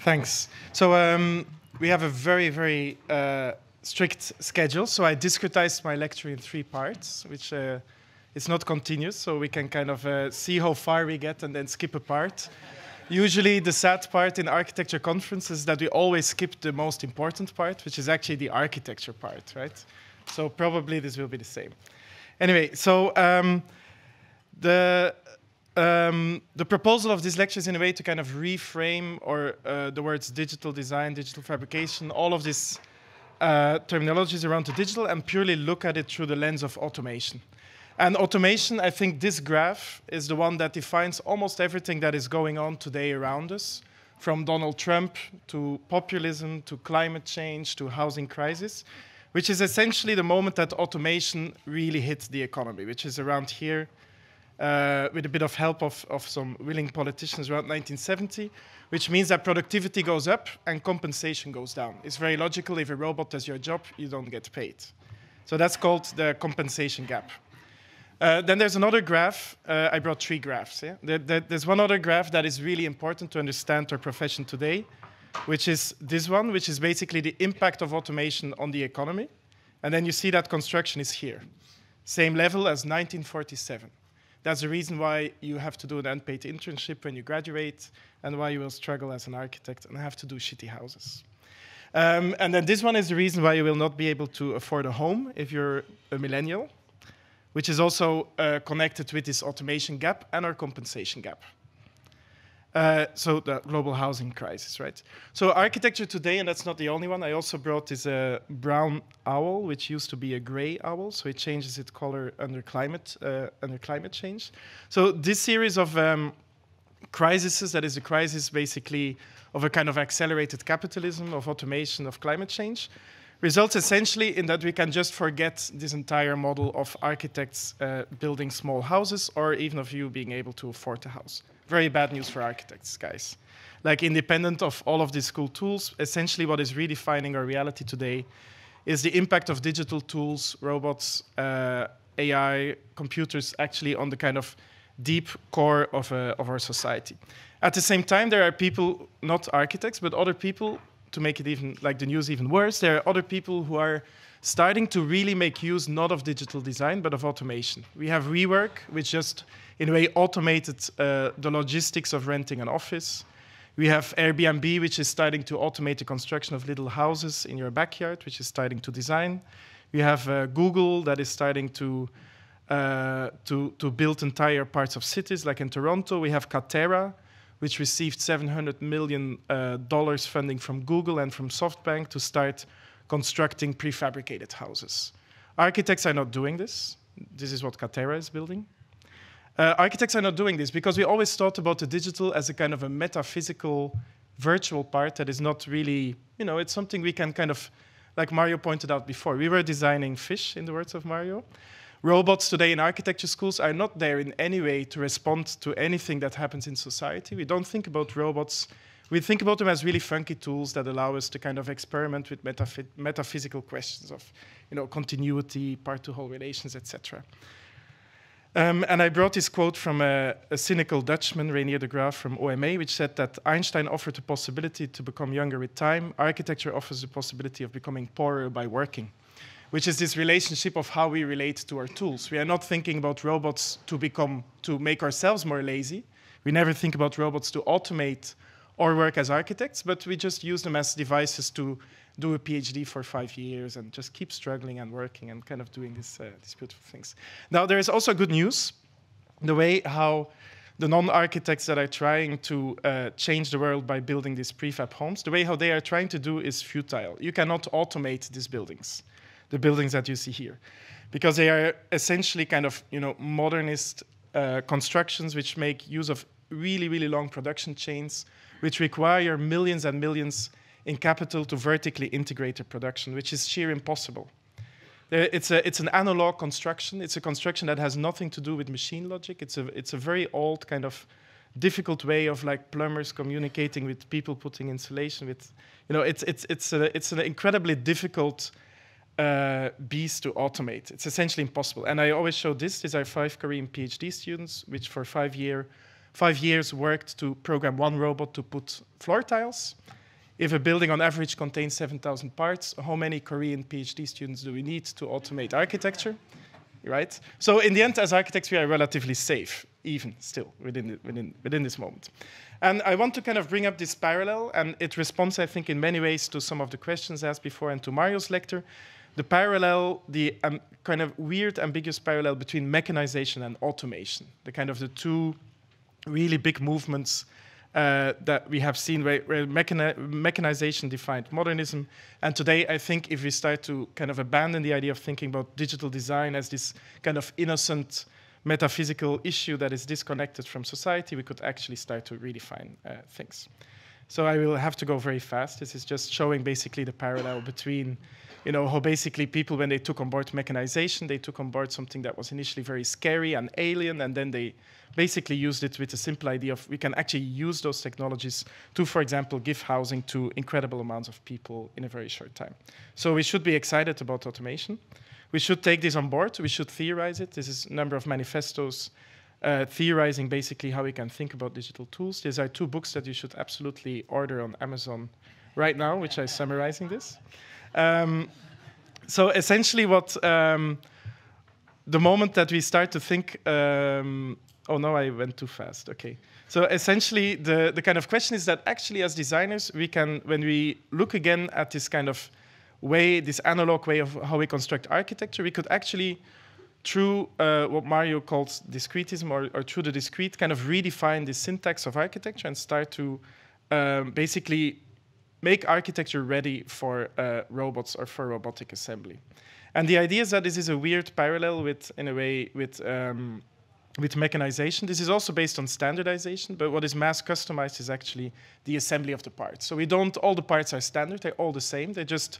Thanks. So um, we have a very, very uh, strict schedule. So I discretized my lecture in three parts, which uh, is not continuous. So we can kind of uh, see how far we get and then skip a part. Usually the sad part in architecture conferences is that we always skip the most important part, which is actually the architecture part, right? So probably this will be the same. Anyway, so um, the um, the proposal of this lecture is in a way to kind of reframe or uh, the words digital design, digital fabrication, all of these uh, terminologies around the digital and purely look at it through the lens of automation. And automation, I think this graph is the one that defines almost everything that is going on today around us, from Donald Trump to populism to climate change to housing crisis, which is essentially the moment that automation really hits the economy, which is around here uh, with a bit of help of, of some willing politicians around 1970, which means that productivity goes up and compensation goes down. It's very logical. If a robot does your job, you don't get paid. So that's called the compensation gap. Uh, then there's another graph. Uh, I brought three graphs. Yeah? There, there, there's one other graph that is really important to understand our profession today, which is this one, which is basically the impact of automation on the economy. And then you see that construction is here, same level as 1947. That's the reason why you have to do an unpaid internship when you graduate and why you will struggle as an architect and have to do shitty houses. Um, and then this one is the reason why you will not be able to afford a home if you're a millennial, which is also uh, connected with this automation gap and our compensation gap. Uh, so the global housing crisis, right? So architecture today, and that's not the only one. I also brought this uh, brown owl, which used to be a gray owl, so it changes its color under climate uh, under climate change. So this series of um, crises, that is a crisis basically of a kind of accelerated capitalism, of automation, of climate change results essentially in that we can just forget this entire model of architects uh, building small houses or even of you being able to afford a house. Very bad news for architects, guys. Like, independent of all of these cool tools, essentially what is redefining our reality today is the impact of digital tools, robots, uh, AI, computers, actually on the kind of deep core of, uh, of our society. At the same time, there are people, not architects, but other people to make it even like the news even worse, there are other people who are starting to really make use not of digital design but of automation. We have rework, which just in a way automated uh, the logistics of renting an office. We have Airbnb, which is starting to automate the construction of little houses in your backyard, which is starting to design. We have uh, Google that is starting to, uh, to, to build entire parts of cities, like in Toronto. We have Catera, which received 700 million uh, dollars funding from Google and from SoftBank to start constructing prefabricated houses. Architects are not doing this. This is what Katera is building. Uh, architects are not doing this because we always thought about the digital as a kind of a metaphysical virtual part that is not really, you know, it's something we can kind of, like Mario pointed out before, we were designing fish, in the words of Mario. Robots today in architecture schools are not there in any way to respond to anything that happens in society. We don't think about robots. We think about them as really funky tools that allow us to kind of experiment with metaph metaphysical questions of, you know, continuity, part-to-whole relations, etc. Um, and I brought this quote from a, a, cynical Dutchman, Rainier de Graaf from OMA, which said that Einstein offered the possibility to become younger with time. Architecture offers the possibility of becoming poorer by working which is this relationship of how we relate to our tools. We are not thinking about robots to become, to make ourselves more lazy. We never think about robots to automate or work as architects, but we just use them as devices to do a PhD for five years and just keep struggling and working and kind of doing this, uh, these beautiful things. Now, there is also good news. The way how the non-architects that are trying to uh, change the world by building these prefab homes, the way how they are trying to do is futile. You cannot automate these buildings the buildings that you see here, because they are essentially kind of you know modernist uh, constructions which make use of really really long production chains, which require millions and millions in capital to vertically integrate the production, which is sheer impossible. it's, a, it's an analog construction. It's a construction that has nothing to do with machine logic. It's a, it's a very old kind of difficult way of like plumbers communicating with people putting insulation with you know it's it's it's a, it's an incredibly difficult uh, bees to automate. It's essentially impossible. And I always show this. These are five Korean PhD students, which for five, year, five years worked to program one robot to put floor tiles. If a building on average contains 7,000 parts, how many Korean PhD students do we need to automate architecture? Right? So in the end, as architects, we are relatively safe, even still, within, within, within this moment. And I want to kind of bring up this parallel, and it responds, I think, in many ways to some of the questions asked before and to Mario's lecture, the parallel, the um, kind of weird, ambiguous parallel between mechanization and automation, the kind of the two really big movements uh, that we have seen where, where mechani mechanization defined modernism. And today, I think if we start to kind of abandon the idea of thinking about digital design as this kind of innocent metaphysical issue that is disconnected from society, we could actually start to redefine uh, things. So I will have to go very fast. This is just showing basically the parallel between you know, how basically people, when they took on board mechanization, they took on board something that was initially very scary and alien, and then they basically used it with the simple idea of we can actually use those technologies to, for example, give housing to incredible amounts of people in a very short time. So we should be excited about automation. We should take this on board. We should theorize it. This is a number of manifestos uh, theorizing basically how we can think about digital tools. These are two books that you should absolutely order on Amazon right now, which I'm summarizing this. Um, so essentially, what um, the moment that we start to think, um, oh no, I went too fast. Okay. So essentially, the the kind of question is that actually, as designers, we can when we look again at this kind of way, this analog way of how we construct architecture, we could actually through uh, what Mario calls discretism or, or, through the discrete, kind of redefine the syntax of architecture and start to um, basically make architecture ready for uh, robots or for robotic assembly. And the idea is that this is a weird parallel with, in a way, with um, with mechanization. This is also based on standardization, but what is mass customized is actually the assembly of the parts. So we don't, all the parts are standard, they're all the same. They're just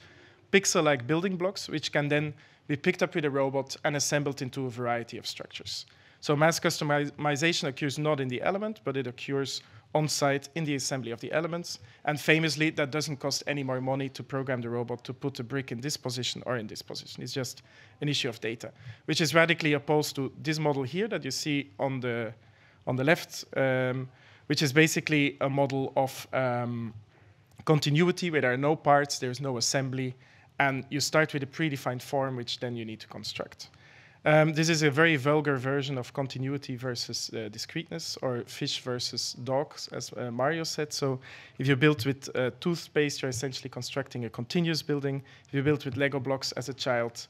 pixel like building blocks, which can then be picked up with a robot and assembled into a variety of structures. So mass customization occurs not in the element, but it occurs on site in the assembly of the elements. And famously, that doesn't cost any more money to program the robot to put a brick in this position or in this position. It's just an issue of data, which is radically opposed to this model here that you see on the, on the left, um, which is basically a model of um, continuity where there are no parts, there's no assembly, and you start with a predefined form, which then you need to construct. Um, this is a very vulgar version of continuity versus uh, discreteness, or fish versus dogs, as uh, Mario said. So, if you build with uh, toothpaste, you're essentially constructing a continuous building. If you build with Lego blocks as a child,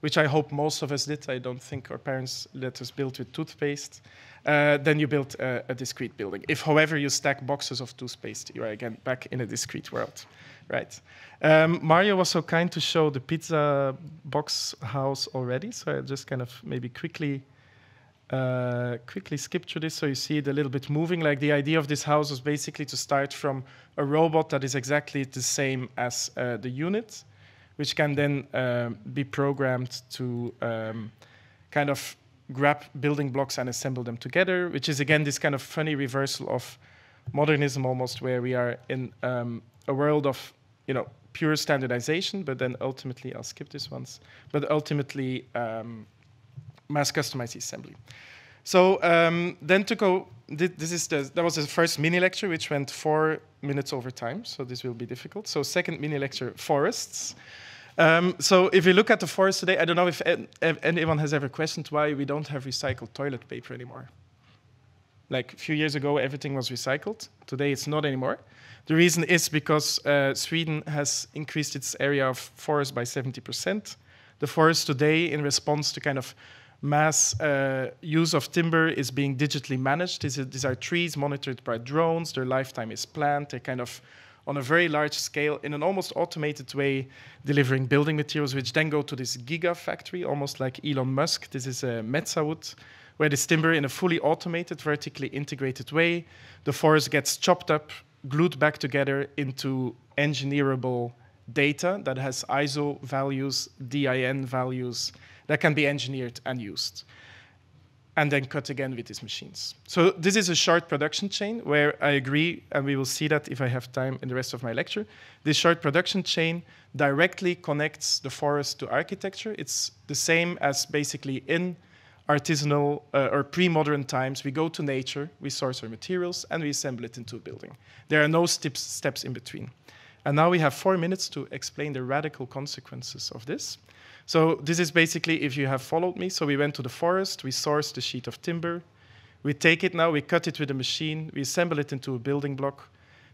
which I hope most of us did, I don't think our parents let us build with toothpaste, uh, then you build a discrete building. If, however, you stack boxes of toothpaste, you are again back in a discrete world. Right. Um, Mario was so kind to show the pizza box house already, so I just kind of maybe quickly uh, quickly skip through this so you see it a little bit moving. Like the idea of this house was basically to start from a robot that is exactly the same as uh, the unit, which can then uh, be programmed to um, kind of grab building blocks and assemble them together, which is again this kind of funny reversal of modernism almost, where we are in um, a world of you know, pure standardization, but then ultimately, I'll skip this once, but ultimately um, mass customized assembly. So um, then to go, this is the, that was the first mini lecture, which went four minutes over time, so this will be difficult. So second mini lecture, forests. Um, so if you look at the forest today, I don't know if anyone has ever questioned why we don't have recycled toilet paper anymore. Like a few years ago, everything was recycled. Today, it's not anymore. The reason is because uh, Sweden has increased its area of forest by 70%. The forest today, in response to kind of mass uh, use of timber, is being digitally managed. These are, these are trees monitored by drones. Their lifetime is planned. They're kind of on a very large scale in an almost automated way, delivering building materials, which then go to this gigafactory, almost like Elon Musk. This is a uh, wood where they timber in a fully automated, vertically integrated way. The forest gets chopped up, glued back together into engineerable data that has ISO values, DIN values that can be engineered and used. And then cut again with these machines. So this is a short production chain where I agree, and we will see that if I have time in the rest of my lecture. This short production chain directly connects the forest to architecture. It's the same as basically in artisanal uh, or pre-modern times, we go to nature, we source our materials, and we assemble it into a building. There are no steps, steps in between. And now we have four minutes to explain the radical consequences of this. So this is basically if you have followed me. So we went to the forest, we sourced the sheet of timber, we take it now, we cut it with a machine, we assemble it into a building block.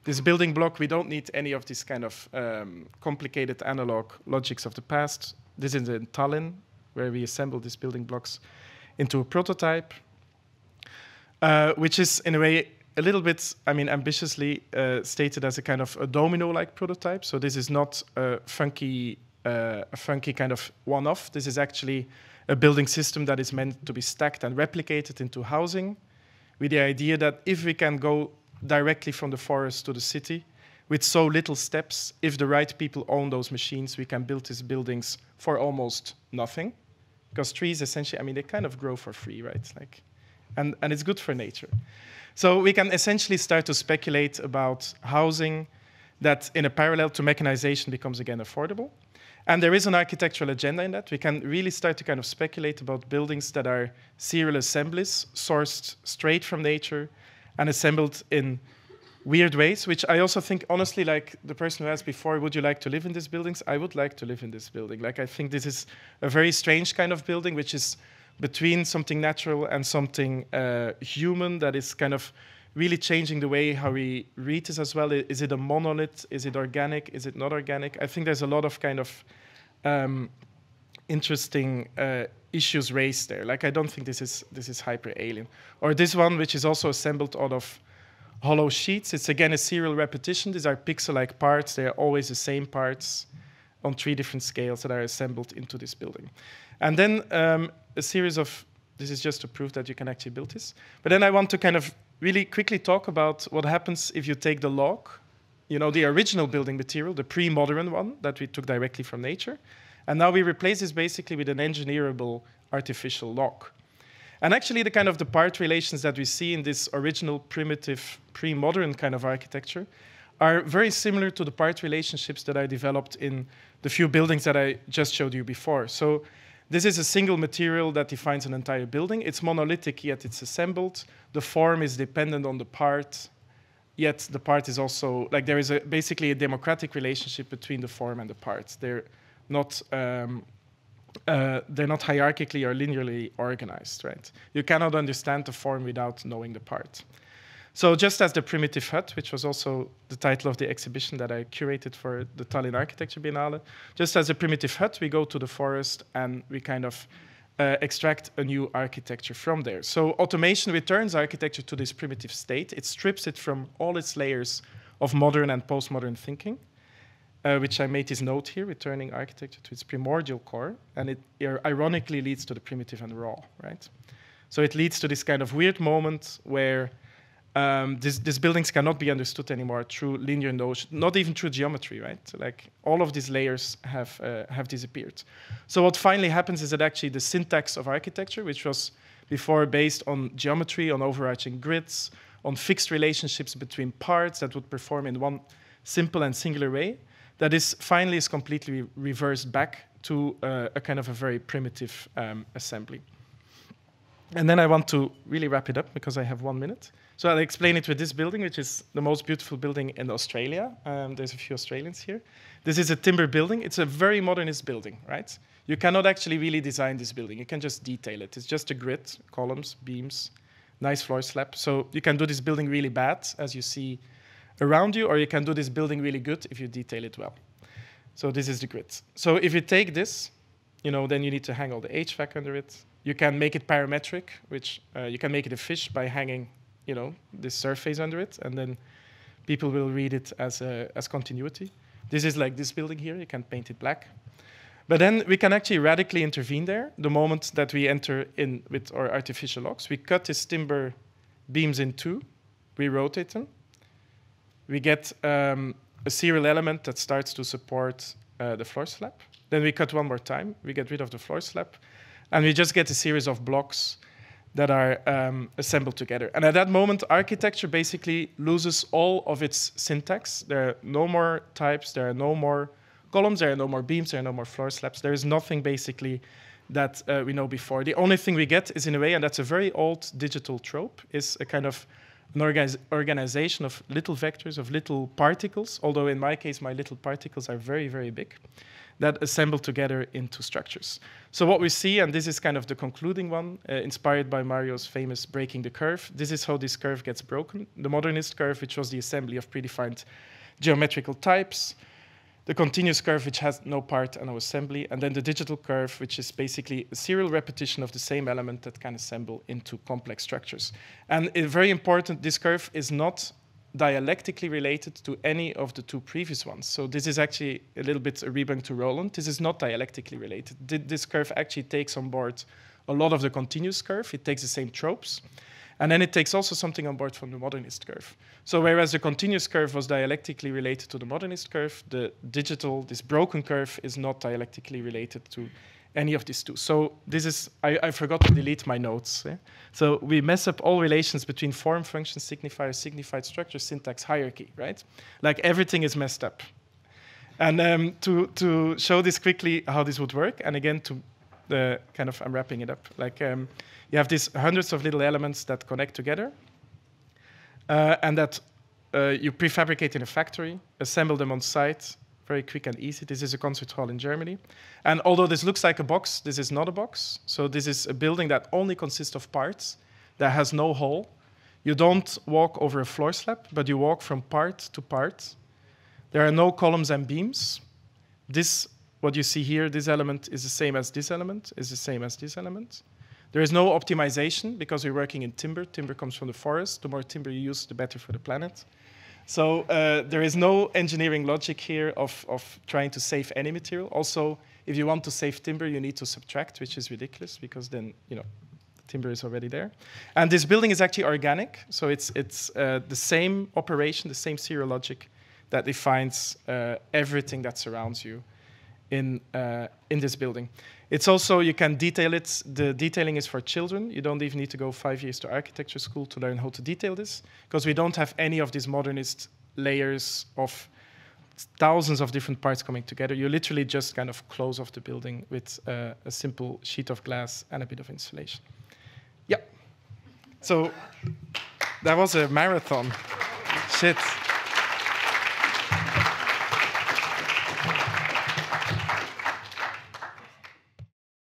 This building block, we don't need any of these kind of um, complicated analog logics of the past. This is in Tallinn, where we assemble these building blocks into a prototype, uh, which is in a way a little bit, I mean, ambitiously uh, stated as a kind of a domino-like prototype. So this is not a funky, uh, a funky kind of one-off. This is actually a building system that is meant to be stacked and replicated into housing, with the idea that if we can go directly from the forest to the city, with so little steps, if the right people own those machines, we can build these buildings for almost nothing because trees essentially, I mean, they kind of grow for free, right? Like, and, and it's good for nature. So we can essentially start to speculate about housing that in a parallel to mechanization becomes again affordable. And there is an architectural agenda in that. We can really start to kind of speculate about buildings that are serial assemblies sourced straight from nature and assembled in weird ways, which I also think, honestly, like the person who asked before, would you like to live in these buildings? I would like to live in this building. Like, I think this is a very strange kind of building, which is between something natural and something uh, human that is kind of really changing the way how we read this as well. Is it a monolith? Is it organic? Is it not organic? I think there's a lot of kind of um, interesting uh, issues raised there. Like, I don't think this is this is hyper alien or this one, which is also assembled out of hollow sheets. It's again a serial repetition. These are pixel-like parts. They are always the same parts on three different scales that are assembled into this building. And then um, a series of, this is just to prove that you can actually build this. But then I want to kind of really quickly talk about what happens if you take the log, you know, the original building material, the pre-modern one that we took directly from nature. And now we replace this basically with an engineerable artificial log. And actually, the kind of the part relations that we see in this original primitive pre-modern kind of architecture are very similar to the part relationships that I developed in the few buildings that I just showed you before. So this is a single material that defines an entire building. It's monolithic, yet it's assembled. The form is dependent on the part, yet the part is also, like there is a, basically a democratic relationship between the form and the parts. They're not um, uh, they're not hierarchically or linearly organized, right? You cannot understand the form without knowing the part. So just as the primitive hut, which was also the title of the exhibition that I curated for the Tallinn Architecture Biennale, just as a primitive hut, we go to the forest and we kind of uh, extract a new architecture from there. So automation returns architecture to this primitive state. It strips it from all its layers of modern and postmodern thinking uh, which I made this note here, returning architecture to its primordial core, and it ironically leads to the primitive and raw, right? So it leads to this kind of weird moment where um, these buildings cannot be understood anymore through linear notion, not even through geometry, right? Like all of these layers have uh, have disappeared. So what finally happens is that actually the syntax of architecture, which was before based on geometry, on overarching grids, on fixed relationships between parts that would perform in one simple and singular way, that is finally is completely reversed back to uh, a kind of a very primitive um, assembly. And then I want to really wrap it up because I have one minute. So I'll explain it with this building, which is the most beautiful building in Australia. Um, there's a few Australians here. This is a timber building. It's a very modernist building, right? You cannot actually really design this building. You can just detail it. It's just a grid, columns, beams, nice floor slab. So you can do this building really bad, as you see around you, or you can do this building really good if you detail it well. So this is the grid. So if you take this, you know, then you need to hang all the HVAC under it. You can make it parametric, which uh, you can make it a fish by hanging, you know, this surface under it, and then people will read it as a, uh, as continuity. This is like this building here. You can paint it black. But then we can actually radically intervene there. The moment that we enter in with our artificial locks, we cut this timber beams in two, we rotate them, we get um, a serial element that starts to support uh, the floor slab. Then we cut one more time, we get rid of the floor slab, and we just get a series of blocks that are um, assembled together. And at that moment, architecture basically loses all of its syntax. There are no more types, there are no more columns, there are no more beams, there are no more floor slabs. There is nothing basically that uh, we know before. The only thing we get is, in a way, and that's a very old digital trope, is a kind of an organization of little vectors, of little particles, although in my case, my little particles are very, very big, that assemble together into structures. So what we see, and this is kind of the concluding one, uh, inspired by Mario's famous breaking the curve, this is how this curve gets broken. The modernist curve, which was the assembly of predefined geometrical types, the continuous curve, which has no part and no assembly, and then the digital curve, which is basically a serial repetition of the same element that can assemble into complex structures. And very important, this curve is not dialectically related to any of the two previous ones. So this is actually a little bit a rebunk to Roland. This is not dialectically related. This curve actually takes on board a lot of the continuous curve. It takes the same tropes. And then it takes also something on board from the modernist curve. So whereas the continuous curve was dialectically related to the modernist curve, the digital, this broken curve, is not dialectically related to any of these two. So this is, I, I forgot to delete my notes. Eh? So we mess up all relations between form, function, signifier, signified structure, syntax, hierarchy, right? Like everything is messed up. And um, to, to show this quickly how this would work, and again to the kind of I'm wrapping it up. Like um, you have these hundreds of little elements that connect together, uh, and that uh, you prefabricate in a factory, assemble them on site, very quick and easy. This is a concert hall in Germany, and although this looks like a box, this is not a box. So this is a building that only consists of parts that has no hole. You don't walk over a floor slab, but you walk from part to part. There are no columns and beams. This what you see here, this element is the same as this element, is the same as this element. There is no optimization because we're working in timber. Timber comes from the forest. The more timber you use, the better for the planet. So uh, there is no engineering logic here of, of trying to save any material. Also, if you want to save timber, you need to subtract, which is ridiculous because then, you know, timber is already there. And this building is actually organic. So it's, it's uh, the same operation, the same serial logic that defines uh, everything that surrounds you in uh, in this building. It's also you can detail it. The detailing is for children. You don't even need to go five years to architecture school to learn how to detail this because we don't have any of these modernist layers of thousands of different parts coming together. You literally just kind of close off the building with uh, a simple sheet of glass and a bit of insulation. Yeah. So that was a marathon. Shit.